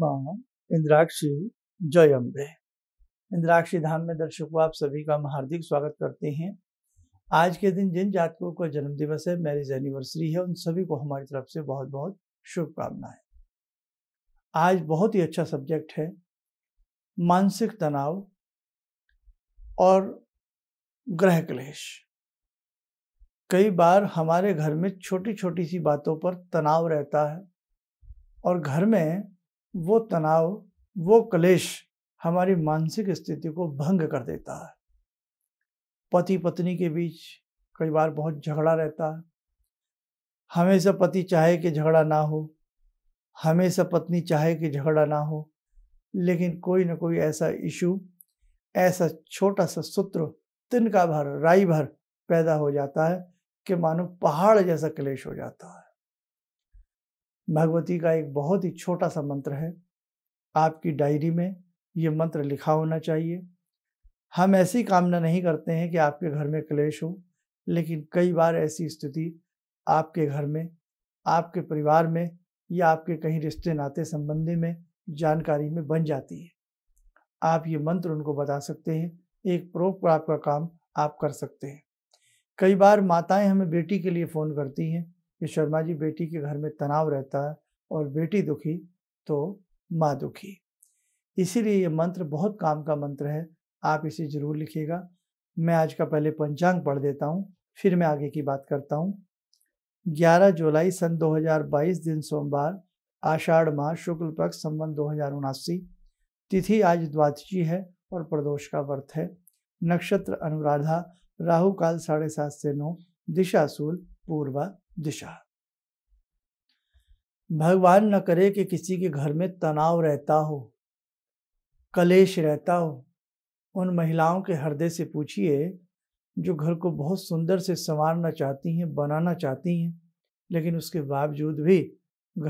माँ इंद्राक्षी जय अम्बे इंद्राक्षी धाम में दर्शकों आप सभी का हम हार्दिक स्वागत करते हैं आज के दिन जिन जातकों का जन्मदिवस है मैरिज एनिवर्सरी है उन सभी को हमारी तरफ से बहुत बहुत शुभकामनाएं आज बहुत ही अच्छा सब्जेक्ट है मानसिक तनाव और ग्रह क्लेश कई बार हमारे घर में छोटी छोटी सी बातों पर तनाव रहता है और घर में वो तनाव वो क्लेश हमारी मानसिक स्थिति को भंग कर देता है पति पत्नी के बीच कई बार बहुत झगड़ा रहता है हमेशा पति चाहे कि झगड़ा ना हो हमेशा पत्नी चाहे कि झगड़ा ना हो लेकिन कोई ना कोई ऐसा इशू ऐसा छोटा सा सूत्र तिनका भर राई भर पैदा हो जाता है कि मानो पहाड़ जैसा क्लेश हो जाता है भगवती का एक बहुत ही छोटा सा मंत्र है आपकी डायरी में ये मंत्र लिखा होना चाहिए हम ऐसी कामना नहीं करते हैं कि आपके घर में क्लेश हो लेकिन कई बार ऐसी स्थिति आपके घर में आपके परिवार में या आपके कहीं रिश्ते नाते संबंधी में जानकारी में बन जाती है आप ये मंत्र उनको बता सकते हैं एक प्रोप आपका काम आप कर सकते हैं कई बार माताएं हमें बेटी के लिए फ़ोन करती हैं कि शर्मा जी बेटी के घर में तनाव रहता है और बेटी दुखी तो माँ दुखी इसीलिए ये मंत्र बहुत काम का मंत्र है आप इसे ज़रूर लिखिएगा मैं आज का पहले पंचांग पढ़ देता हूँ फिर मैं आगे की बात करता हूँ 11 जुलाई सन 2022 दिन सोमवार आषाढ़ माह शुक्ल पक्ष संबंध दो हज़ार तिथि आज द्वादशी है और प्रदोष का वर्त है नक्षत्र अनुराधा राहु काल साढ़े सात से नौ दिशा सूल पूर्वा दिशा भगवान न करे कि किसी के घर में तनाव रहता हो कलेश रहता हो उन महिलाओं के हृदय से पूछिए जो घर को बहुत सुंदर से संवारना चाहती हैं बनाना चाहती हैं लेकिन उसके बावजूद भी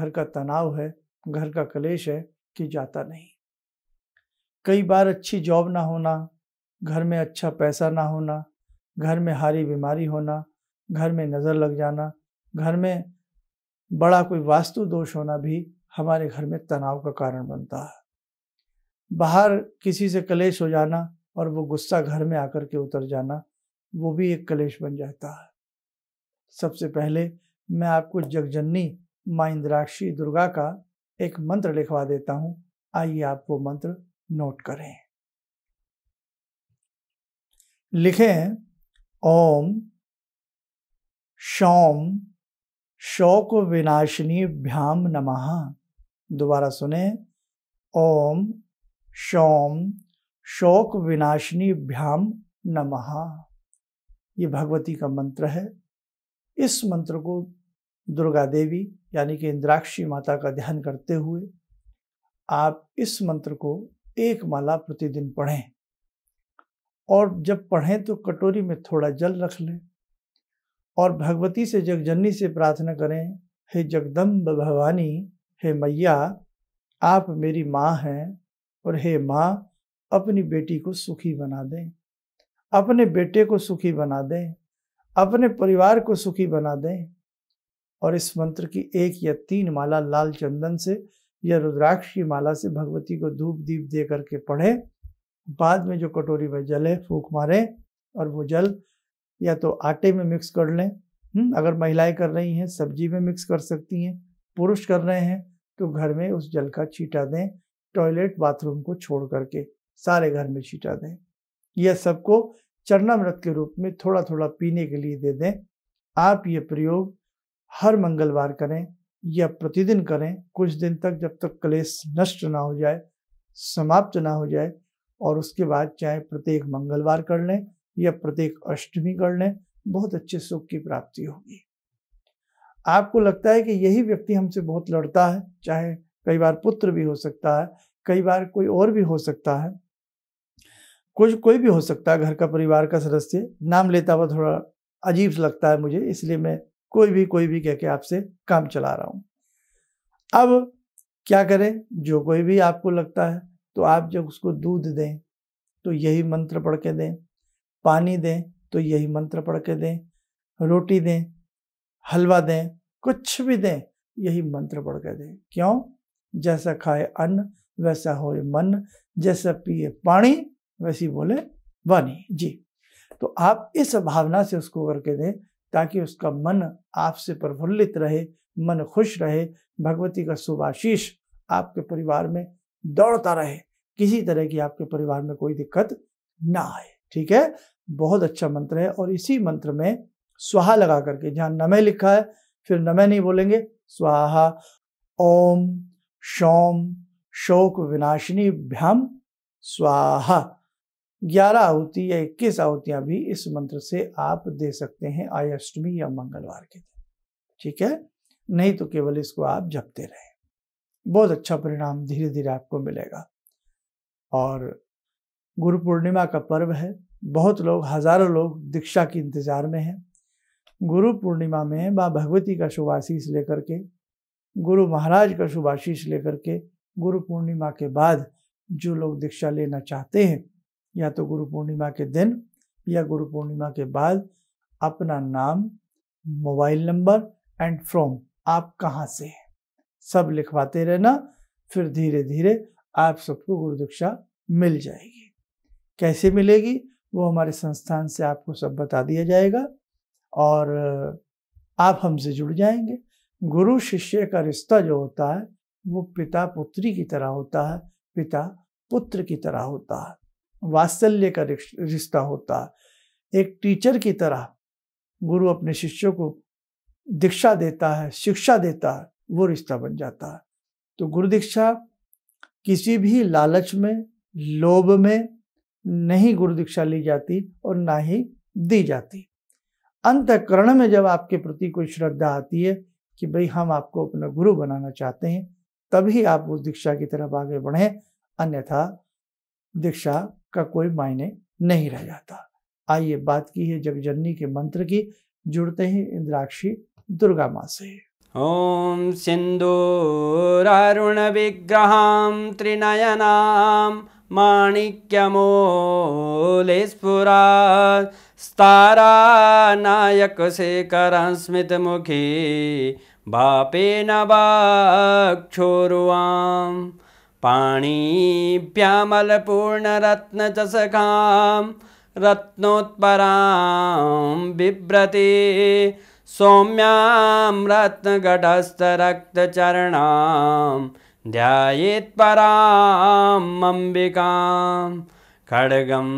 घर का तनाव है घर का कलेश है कि जाता नहीं कई बार अच्छी जॉब ना होना घर में अच्छा पैसा ना होना घर में हारी बीमारी होना घर में नज़र लग जाना घर में बड़ा कोई वास्तु दोष होना भी हमारे घर में तनाव का कारण बनता है बाहर किसी से कलेश हो जाना और वो गुस्सा घर में आकर के उतर जाना वो भी एक कलेश बन जाता है सबसे पहले मैं आपको जगजननी माँ इंद्राक्षी दुर्गा का एक मंत्र लिखवा देता हूँ आइए आप वो मंत्र नोट करें लिखें ओम शौम शोक विनाशिनी भ्याम नमः दोबारा सुने ओम शोम शोक विनाशिनी भ्याम नमः ये भगवती का मंत्र है इस मंत्र को दुर्गा देवी यानी कि इंद्राक्षी माता का ध्यान करते हुए आप इस मंत्र को एक माला प्रतिदिन पढ़ें और जब पढ़ें तो कटोरी में थोड़ा जल रख लें और भगवती से जगजननी से प्रार्थना करें हे जगदम्ब भवानी हे मैया आप मेरी माँ हैं और हे माँ अपनी बेटी को सुखी बना दें अपने बेटे को सुखी बना दें अपने परिवार को सुखी बना दें और इस मंत्र की एक या तीन माला लाल चंदन से या रुद्राक्ष की माला से भगवती को धूप दीप दे करके पढ़ें बाद में जो कटोरी में जले फूक मारें और वो जल या तो आटे में मिक्स कर लें हम्म, अगर महिलाएं कर रही हैं सब्जी में मिक्स कर सकती हैं पुरुष कर रहे हैं तो घर में उस जल का छीटा दें टॉयलेट बाथरूम को छोड़ करके सारे घर में छीटा दें यह सबको चरणामृत के रूप में थोड़ा थोड़ा पीने के लिए दे दें आप ये प्रयोग हर मंगलवार करें या प्रतिदिन करें कुछ दिन तक जब तक क्लेश नष्ट ना हो जाए समाप्त ना हो जाए और उसके बाद चाहे प्रत्येक मंगलवार कर लें या प्रत्येक अष्टमी कर लें बहुत अच्छे सुख की प्राप्ति होगी आपको लगता है कि यही व्यक्ति हमसे बहुत लड़ता है चाहे कई बार पुत्र भी हो सकता है कई बार कोई और भी हो सकता है कुछ कोई भी हो सकता है घर का परिवार का सदस्य नाम लेता हुआ थोड़ा अजीब लगता है मुझे इसलिए मैं कोई भी कोई भी कह के आपसे काम चला रहा हूँ अब क्या करें जो कोई भी आपको लगता है तो आप जब उसको दूध दें तो यही मंत्र पढ़ के दें पानी दें तो यही मंत्र पढ़ के दें रोटी दें हलवा दें कुछ भी दें यही मंत्र पढ़ के दें क्यों जैसा खाए अन्न वैसा हो मन जैसा पिए पानी वैसी बोले वाणी जी तो आप इस भावना से उसको करके दें ताकि उसका मन आपसे प्रफुल्लित रहे मन खुश रहे भगवती का सुभाशीष आपके परिवार में दौड़ता रहे किसी तरह की आपके परिवार में कोई दिक्कत ना आए ठीक है बहुत अच्छा मंत्र है और इसी मंत्र में स्वाहा लगा करके जहां नमे लिखा है फिर नमे नहीं बोलेंगे स्वाहा ओम शोम शोक विनाशिनी भ्याम स्वाहा ग्यारह आहुति या इक्कीस आहुतियां भी इस मंत्र से आप दे सकते हैं आयाष्टमी या मंगलवार के दिन ठीक है नहीं तो केवल इसको आप जपते रहे बहुत अच्छा परिणाम धीरे धीरे आपको मिलेगा और गुरु पूर्णिमा का पर्व है बहुत लोग हजारों लोग दीक्षा के इंतज़ार में हैं गुरु पूर्णिमा में माँ भगवती का शुभाशीष लेकर के गुरु महाराज का शुभाशीष लेकर के गुरु पूर्णिमा के बाद जो लोग दीक्षा लेना चाहते हैं या तो गुरु पूर्णिमा के दिन या गुरु पूर्णिमा के बाद अपना नाम मोबाइल नंबर एंड फ्रॉम आप कहाँ से हैं सब लिखवाते रहना फिर धीरे धीरे आप सबको गुरु दीक्षा मिल जाएगी कैसे मिलेगी वो हमारे संस्थान से आपको सब बता दिया जाएगा और आप हमसे जुड़ जाएंगे गुरु शिष्य का रिश्ता जो होता है वो पिता पुत्री की तरह होता है पिता पुत्र की तरह होता है वात्सल्य का रिश्ता होता है एक टीचर की तरह गुरु अपने शिष्यों को दीक्षा देता है शिक्षा देता है वो रिश्ता बन जाता है तो गुरु दीक्षा किसी भी लालच में लोभ में नहीं गुरु दीक्षा ली जाती और ना ही दी जाती अंतकरण में जब आपके प्रति कोई श्रद्धा आती है कि भाई हम आपको अपना गुरु बनाना चाहते हैं तभी आप उस दीक्षा की तरफ आगे बढ़े अन्यथा दीक्षा का कोई मायने नहीं रह जाता आइए बात की है जगजननी के मंत्र की जुड़ते हैं इंद्राक्षी दुर्गा माँ से ओम अरुण विग्रहां त्रिनयनाम माणिक्यमोलिस्फुरास्तारानायकशेखरस्मितमुखी बापेन वाक्षोरुवां पाणिभ्यामलपूर्णरत्नचषकां रत्नोत्परां बिभ्रते सौम्यां रत्नगटस्थरक्तचरणाम् ध्यायेत्परां अम्बिकां खड्गं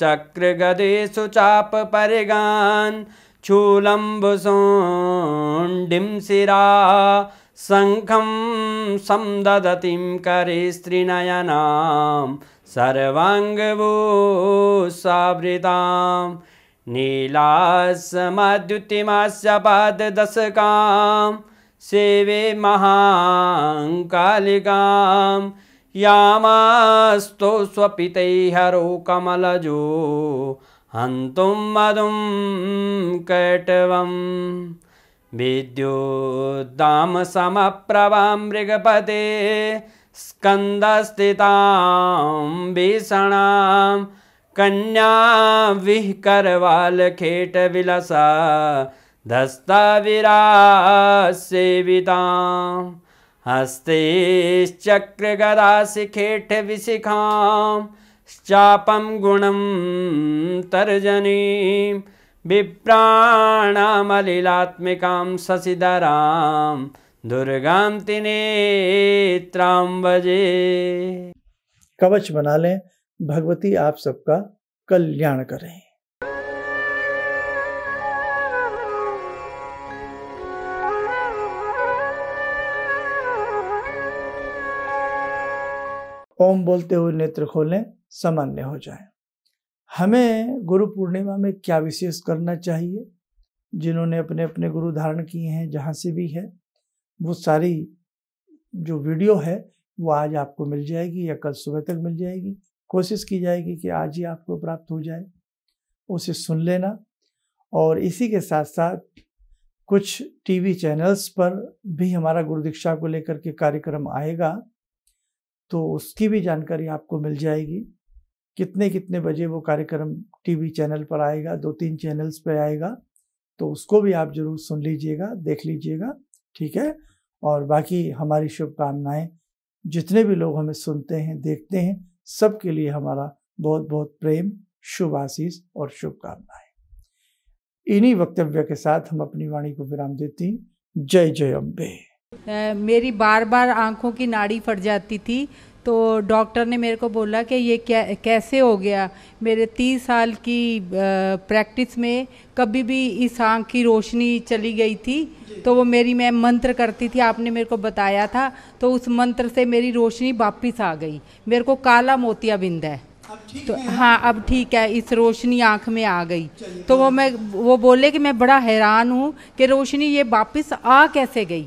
चक्रगदेषु चापपरिगान् चूलम्बुसोण्डिं शिरा शङ्खं संददतिं करे स्त्रीनयनां सर्वाङ्गभूसावृतां नीलासमद्युतिमास्य पाददशकाम् सेवे महाङ्कालिकां यामास्तु स्वपितैः कमलजो हन्तुं मदुं कटवं मृगपते स्कन्दस्थितां भीषणां कन्या खेट विलसा धस्ताविरा सेविता हस्तेश्चक्रगदा चापम चापं तर्जनी तर्जनीं शशिधरा दुर्गा दुर्गां कवच बना लें भगवती आप सबका कल्याण करें ओम बोलते हुए नेत्र खोलें सामान्य हो जाए हमें गुरु पूर्णिमा में क्या विशेष करना चाहिए जिन्होंने अपने अपने गुरु धारण किए हैं जहाँ से भी है वो सारी जो वीडियो है वो आज आपको मिल जाएगी या कल सुबह तक मिल जाएगी कोशिश की जाएगी कि आज ही आपको प्राप्त हो जाए उसे सुन लेना और इसी के साथ साथ कुछ टीवी चैनल्स पर भी हमारा गुरु दीक्षा को लेकर के कार्यक्रम आएगा तो उसकी भी जानकारी आपको मिल जाएगी कितने कितने बजे वो कार्यक्रम टीवी चैनल पर आएगा दो तीन चैनल्स पर आएगा तो उसको भी आप जरूर सुन लीजिएगा देख लीजिएगा ठीक है और बाकी हमारी शुभकामनाएं जितने भी लोग हमें सुनते हैं देखते हैं सबके लिए हमारा बहुत बहुत प्रेम शुभ आशीष और शुभकामनाएं इन्हीं वक्तव्य के साथ हम अपनी वाणी को विराम देती जय जय अम्बे मेरी बार बार आंखों की नाड़ी फट जाती थी तो डॉक्टर ने मेरे को बोला कि ये क्या कैसे हो गया मेरे तीस साल की प्रैक्टिस में कभी भी इस आँख की रोशनी चली गई थी तो वो मेरी मैं मंत्र करती थी आपने मेरे को बताया था तो उस मंत्र से मेरी रोशनी वापस आ गई मेरे को काला मोतिया बिंद है तो हाँ अब ठीक है इस रोशनी आंख में आ गई तो वो तो मैं वो बोले कि मैं बड़ा हैरान हूँ कि रोशनी ये वापस आ कैसे गई